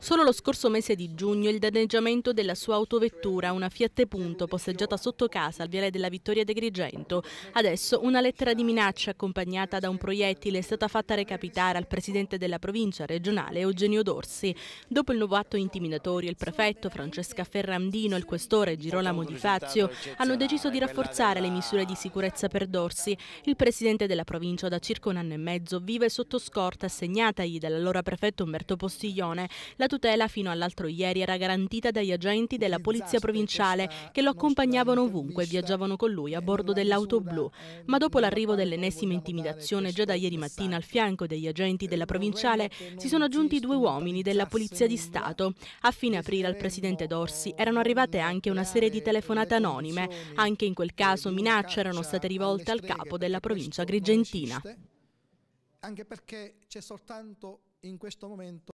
Solo lo scorso mese di giugno il danneggiamento della sua autovettura, una Fiat Punto, posseggiata sotto casa al viale della Vittoria De Grigento. Adesso una lettera di minaccia accompagnata da un proiettile è stata fatta recapitare al presidente della provincia regionale Eugenio Dorsi. Dopo il nuovo atto intimidatorio, il prefetto Francesca Ferrandino e il questore Girolamo Di Fazio hanno deciso di rafforzare le misure di sicurezza per Dorsi. Il presidente della provincia da circa un anno e mezzo vive sotto scorta assegnatagli dall'allora prefetto Umberto Postiglione. La tutela fino all'altro ieri era garantita dagli agenti della polizia provinciale che lo accompagnavano ovunque e viaggiavano con lui a bordo dell'auto blu. Eh, Ma dopo l'arrivo dell'ennesima intimidazione già da ieri mattina al fianco degli agenti della provinciale si sono aggiunti due uomini della polizia di Stato. A fine aprile al presidente Dorsi erano arrivate anche una serie di telefonate anonime. Anche in quel caso minacce erano state rivolte al capo della provincia agrigentina anche perché c'è soltanto in questo momento